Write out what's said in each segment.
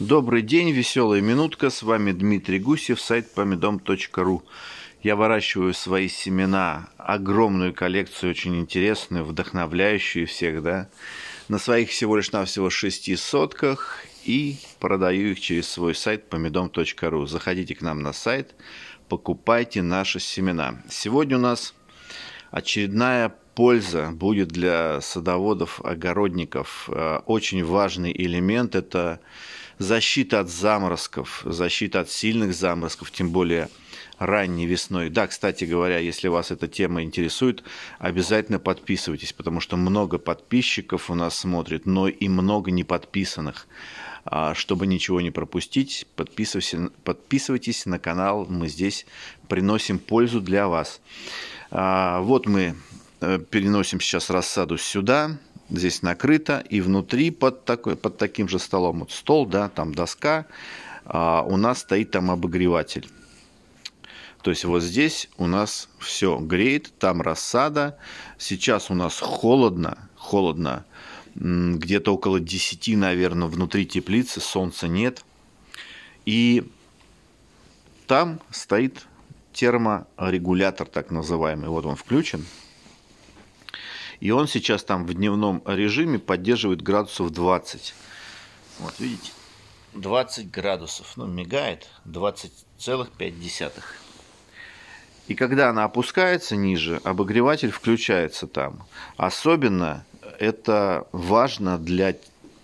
Добрый день, веселая минутка. С вами Дмитрий Гусев, сайт помидом.ру. Я выращиваю свои семена, огромную коллекцию, очень интересную, вдохновляющую всех, да, на своих всего лишь навсего шести сотках и продаю их через свой сайт помидом.ру. Заходите к нам на сайт, покупайте наши семена. Сегодня у нас очередная польза будет для садоводов, огородников. Э, очень важный элемент – это защита от заморозков, защита от сильных заморозков, тем более ранней весной. Да, кстати говоря, если вас эта тема интересует, обязательно подписывайтесь, потому что много подписчиков у нас смотрит, но и много неподписанных. А, чтобы ничего не пропустить, подписывайтесь, подписывайтесь на канал, мы здесь приносим пользу для вас. А, вот мы э, переносим сейчас рассаду сюда здесь накрыто, и внутри под, такой, под таким же столом, вот стол, да, там доска, а у нас стоит там обогреватель. То есть вот здесь у нас все греет, там рассада. Сейчас у нас холодно, холодно, где-то около 10, наверное, внутри теплицы, солнца нет. И там стоит терморегулятор, так называемый, вот он включен – и он сейчас там в дневном режиме поддерживает градусов 20. Вот видите, 20 градусов. Ну, мигает 20,5. И когда она опускается ниже, обогреватель включается там. Особенно это важно для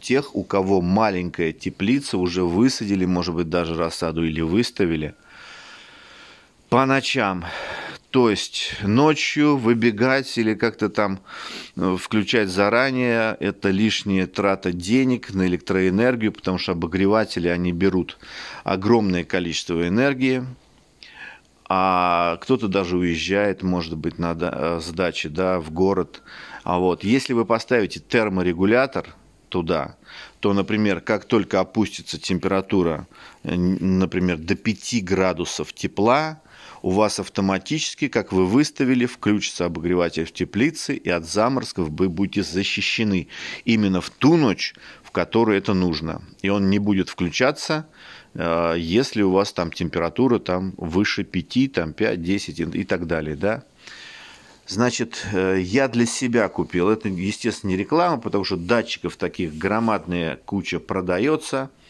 тех, у кого маленькая теплица, уже высадили, может быть, даже рассаду или выставили. По ночам то есть ночью выбегать или как-то там э, включать заранее – это лишняя трата денег на электроэнергию, потому что обогреватели, они берут огромное количество энергии, а кто-то даже уезжает, может быть, на э, с дачи, да, в город. А вот если вы поставите терморегулятор туда, то, например, как только опустится температура, например, до 5 градусов тепла – у вас автоматически, как вы выставили, включится обогреватель в теплице, и от заморозков вы будете защищены именно в ту ночь, в которую это нужно. И он не будет включаться, э, если у вас там температура там выше 5, там 5, 10 и так далее, да. Значит, э, я для себя купил. Это, естественно, не реклама, потому что датчиков таких громадная куча продается –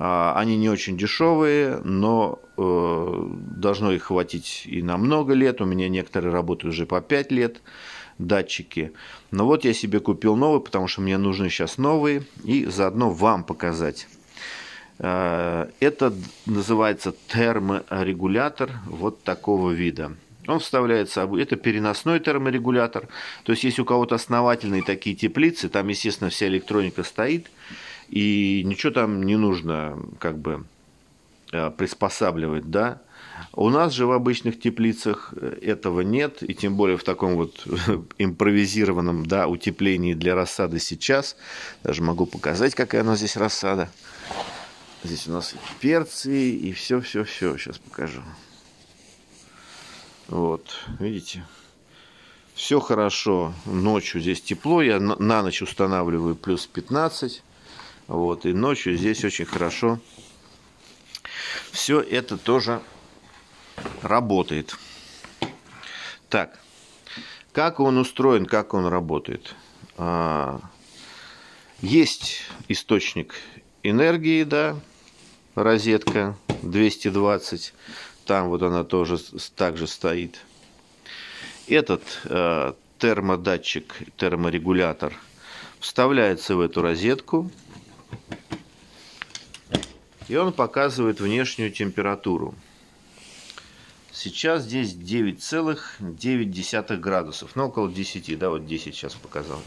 а, они не очень дешевые, но э, должно их хватить и на много лет. У меня некоторые работают уже по 5 лет датчики. Но вот я себе купил новые, потому что мне нужны сейчас новые. И заодно вам показать. Э, это называется терморегулятор вот такого вида. Он вставляется, это переносной терморегулятор. То есть, если у кого-то основательные такие теплицы, там, естественно, вся электроника стоит – и ничего там не нужно как бы э, приспосабливать, да. У нас же в обычных теплицах э, этого нет, и тем более в таком вот импровизированном да, утеплении для рассады сейчас. Даже могу показать, какая она здесь рассада. Здесь у нас и перцы, и все-все-все. Сейчас покажу. Вот, видите? Все хорошо. Ночью здесь тепло. Я на ночь устанавливаю плюс 15. Вот, и ночью здесь очень хорошо. Все это тоже работает. Так, как он устроен, как он работает? А, есть источник энергии, да, розетка 220. Там вот она тоже также стоит. Этот э, термодатчик, терморегулятор вставляется в эту розетку. И он показывает внешнюю температуру. Сейчас здесь 9,9 градусов, ну около 10, да, вот 10 сейчас показал.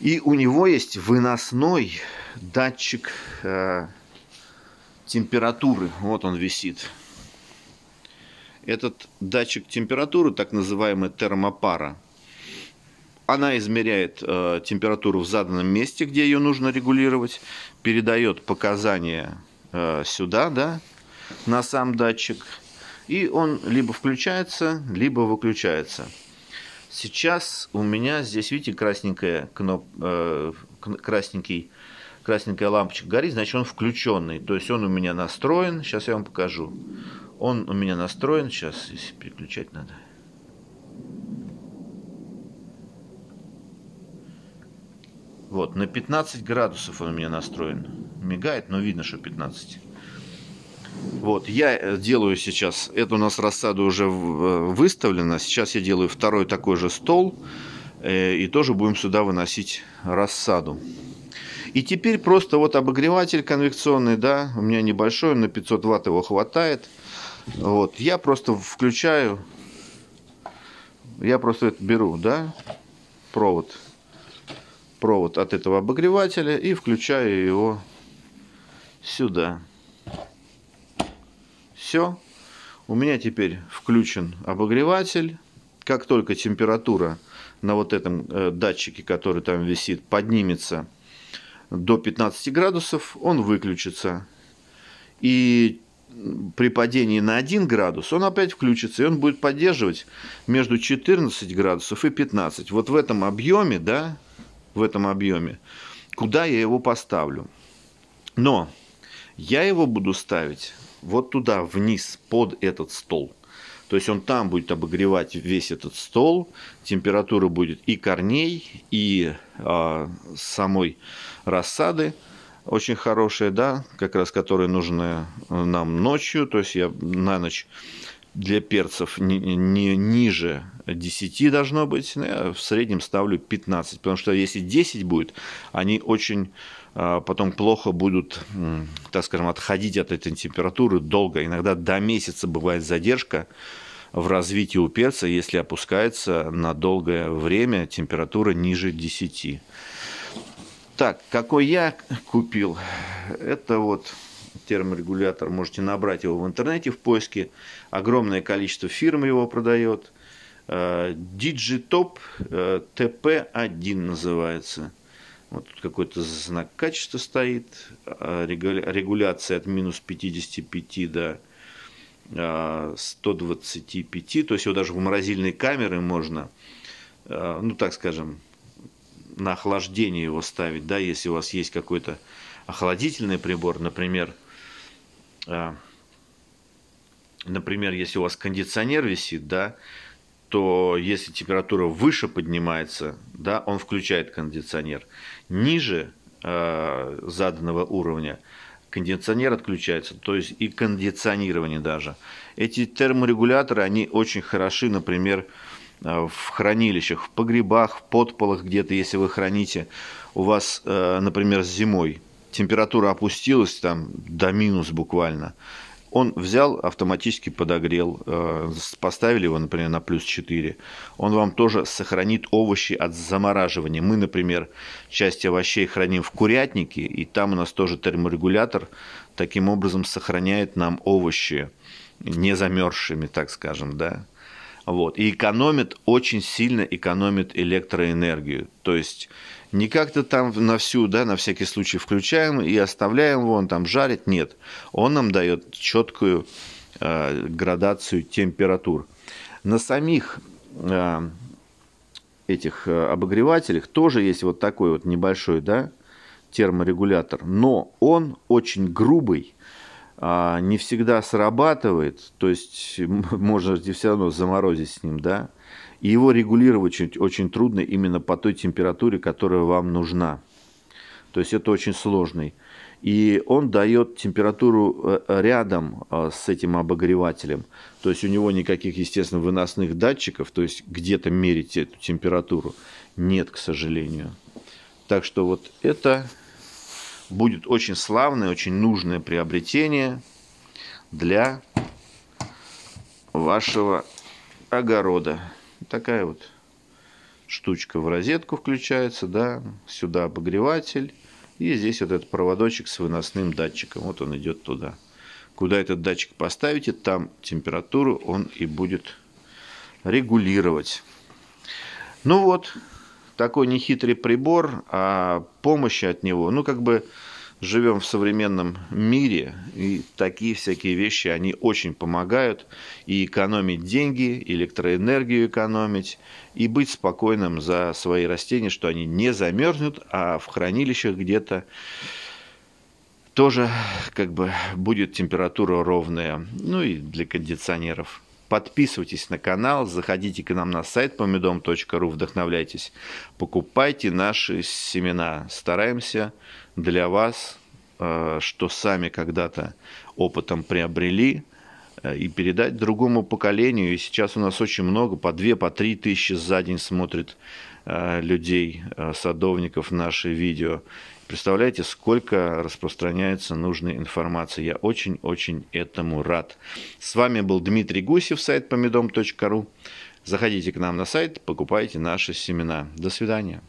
И у него есть выносной датчик э, температуры, вот он висит. Этот датчик температуры, так называемый термопара – она измеряет э, температуру в заданном месте, где ее нужно регулировать, передает показания э, сюда, да, на сам датчик, и он либо включается, либо выключается. Сейчас у меня здесь, видите, красненькая кноп, э, красненький, красненькая лампочка горит, значит он включенный, то есть он у меня настроен. Сейчас я вам покажу. Он у меня настроен, сейчас если переключать надо. Вот, на 15 градусов он у меня настроен. Мигает, но видно, что 15. Вот, я э, делаю сейчас, это у нас рассада уже э, выставлена, сейчас я делаю второй такой же стол, э, и тоже будем сюда выносить рассаду. И теперь просто вот обогреватель конвекционный, да, у меня небольшой, на 500 ватт его хватает. Вот, я просто включаю, я просто это беру, да, провод провод от этого обогревателя и включаю его сюда. Все. У меня теперь включен обогреватель. Как только температура на вот этом э, датчике, который там висит, поднимется до 15 градусов, он выключится. И при падении на 1 градус он опять включится, и он будет поддерживать между 14 градусов и 15. Вот в этом объеме, да, в этом объеме, куда я его поставлю. Но я его буду ставить вот туда, вниз, под этот стол. То есть он там будет обогревать весь этот стол, температура будет и корней, и э, самой рассады очень хорошая, да, как раз которая нужна э, нам ночью. То есть я на ночь для перцев не, не, ниже 10 должно быть, ну, я в среднем ставлю 15, потому что если 10 будет, они очень а, потом плохо будут, так скажем, отходить от этой температуры долго, иногда до месяца бывает задержка, в развитии у перца, если опускается на долгое время температура ниже 10. Так, какой я купил, это вот терморегулятор, можете набрать его в интернете в поиске. Огромное количество фирм его продает. Э, Digitop э, TP1 называется. Вот тут какой-то знак качества стоит. Э, регуляция от минус 55 до 125. То есть его даже в морозильной камеры можно, ну так скажем, на охлаждение его ставить. Да, если у вас есть какой-то охладительный прибор, например, например, если у вас кондиционер висит, да, что если температура выше поднимается, да, он включает кондиционер. Ниже э, заданного уровня кондиционер отключается, то есть и кондиционирование даже. Эти терморегуляторы, они очень хороши, например, э, в хранилищах, в погребах, в подполах где-то, если вы храните, у вас, э, например, зимой температура опустилась там до минус буквально, он взял, автоматически подогрел, э, поставили его, например, на плюс 4. Он вам тоже сохранит овощи от замораживания. Мы, например, часть овощей храним в курятнике, и там у нас тоже терморегулятор таким образом сохраняет нам овощи не замерзшими, так скажем, да. Вот. И экономит, очень сильно экономит электроэнергию. То есть не как-то там на всю, да, на всякий случай включаем и оставляем вон там жарит Нет. Он нам дает четкую э, градацию температур. На самих э, этих э, обогревателях тоже есть вот такой вот небольшой, да, терморегулятор. Но он очень грубый а, не всегда срабатывает, то есть можно все равно заморозить с ним, да, и его регулировать очень, очень трудно именно по той температуре, которая вам нужна. То есть это очень сложный. И он дает температуру э, э, рядом а, с этим обогревателем. То есть у него никаких, естественно, выносных датчиков, то есть где-то мерить эту температуру нет, к сожалению. Так что вот это будет очень славное, очень нужное приобретение для вашего огорода. Такая вот штучка в розетку включается, да, сюда обогреватель, и здесь вот этот проводочек с выносным датчиком, вот он идет туда. Куда этот датчик поставите, там температуру он и будет регулировать. Ну вот, такой нехитрый прибор, а помощи от него, ну, как бы живем в современном мире, и такие всякие вещи, они очень помогают и экономить деньги, электроэнергию экономить, и быть спокойным за свои растения, что они не замерзнут, а в хранилищах где-то тоже как бы будет температура ровная, ну и для кондиционеров – Подписывайтесь на канал, заходите к нам на сайт помидом.ру, вдохновляйтесь, покупайте наши семена. Стараемся для вас, э, что сами когда-то опытом приобрели, э, и передать другому поколению. И сейчас у нас очень много, по 2-3 по три тысячи за день смотрит Э, людей, э, садовников наши видео. Представляете, сколько распространяется нужной информации. Я очень-очень этому рад. С вами был Дмитрий Гусев, сайт помидом.ру. Заходите к нам на сайт, покупайте наши семена. До свидания.